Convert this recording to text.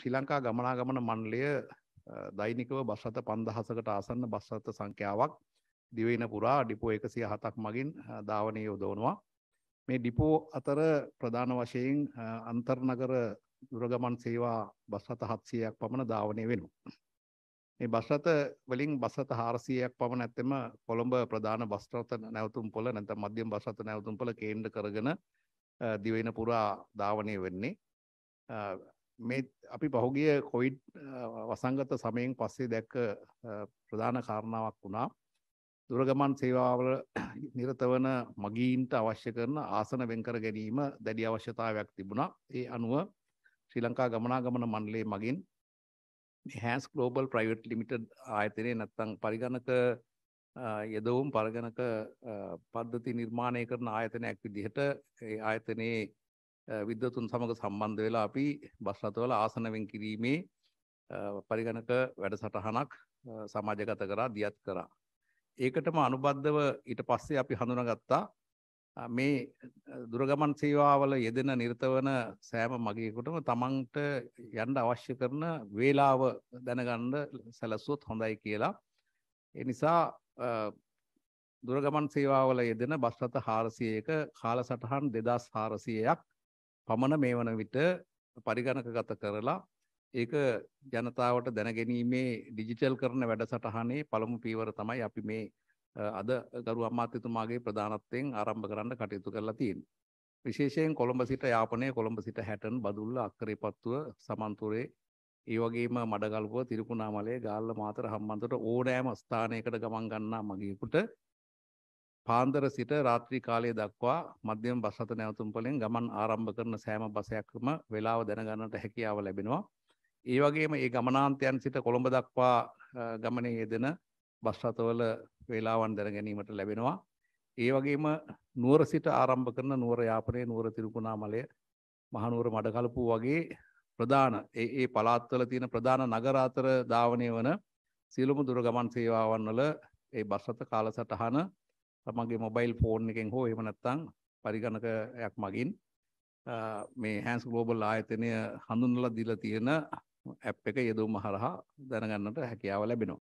ශ්‍රී ලංකා ගමනාගමන මණ්ඩලය දෛනිකව බස් රථ 5000කට ආසන්න බස් රථ සංඛ්‍යාවක් දිවයින පුරා ඩිපෝ 107ක් මගින් ධාවනය යොදවනවා. මේ ඩිපෝ අතර ප්‍රධාන වශයෙන් අන්තර්නගර දුරගමන් සේවා බස් රථ 700ක් පමණ ධාවනය වෙනවා. මේ බස් රථ වලින් බස් රථ 400ක් පමණ ඇත්තෙම කොළඹ ප්‍රධාන බස් රථ නැවතුම් පොළ නැත්නම් මධ්‍යම බස් රථ නැවතුම් පොළ කේන්ද්‍ර කරගෙන දිවයින පුරා ධාවනය වෙන්නේ. මේ අපි පහුගිය කොයිඩ් වසංගත සමයෙන් පස්සේ දැක්ක ප්‍රධාන කාරණාවක් වුණා දුරගමන් සේවාවල නිරත වන මගීන්ට අවශ්‍ය කරන ආසන වෙන්කර ගැනීම දැඩි අවශ්‍යතාවයක් තිබුණා. ඒ අනුව ශ්‍රී ලංකා ගමනාගමන මණ්ඩලයේ මගින් හැන්ස් ග්ලෝබල් ප්‍රයිවට් ලිමිටඩ් ආයතනයේ නැත්තම් පරිගණක යදවුම් පරිගණක පද්ධති නිර්මාණය කරන ආයතනයක් විදිහට ඒ ආයතනයේ විද්වතුන් සමඟ සම්බන්ධ වෙලා අපි බස් රථවල ආසන වෙන් කිරීමේ පරිගණක වැඩසටහනක් සමාජගත කරා දියත් කරා. ඒකටම අනුබද්ධව ඊට පස්සේ අපි හඳුනාගත්තා මේ දුරගමන් සේවාවල යෙදෙන නිර්තවන සෑම මගියෙකුටම තමන්ට යන්න අවශ්‍ය කරන වේලාව දැනගන්න සැලසුවොත් හොඳයි කියලා. ඒ නිසා දුරගමන් සේවාවල යෙදෙන බස් රථ 401 කාලසටහන් 2400ක් පමණ මේ වන විට පරිගණකගත කරලා ඒක ජනතාවට දැනගැනීමේ ඩිජිටල් කරන වැඩසටහනේ පළමු පීවර තමයි අපි මේ අද ගරු අමාත්‍යතුමාගේ ප්‍රධානත්වයෙන් ආරම්භ කරන්න කටයුතු කරලා තියෙන්නේ. විශේෂයෙන් කොළඹ සිට යාපනය කොළඹ සිට හැටන් බදුල්ල අක්කරේපත්තුව සමන්තුරේ ඒ වගේම මඩගල්පුව තිරිකුණාමලේ ගාල්ල මාතර හම්බන්තොට ඕනෑම ස්ථානයකට ගමන් ගන්නා මගේකුට පාන්දර සිට රාත්‍රී කාලය දක්වා මධ්‍යම බස් අත නැවතුම් වලින් ගමන් ආරම්භ කරන සෑම බසයක්ම වේලාව දැනගන්නට හැකියාව ලැබෙනවා. ඒ වගේම ඒ ගමනාන්තයන් සිට කොළඹ දක්වා ගමනේ යෙදෙන බස් රථවල වේලාවන් දැන ගැනීමට ලැබෙනවා. ඒ වගේම නුවර සිට ආරම්භ කරන නුවර යාපනයේ නුවර තිරුකුණාමලය මහනුවර මඩකලපුව වගේ ප්‍රධාන ඒ ඒ පළාත්වල තියෙන ප්‍රධාන නගර අතර ධාවනය වන සියලුම දුර ගමන් සේවාවන් වල ඒ බස් රථ කාලසටහන මගේ මොබයිල් ෆෝන් එකෙන් හෝ එහෙම නැත්නම් පරිගණකයක් මගින් මේ හැන්ස් ග්ලෝබල් ආයතනය හඳුන්වලා දීලා තියෙන ඇප් එක යෙදවීම හරහා දැනගන්නට හැකියාව ලැබෙනවා.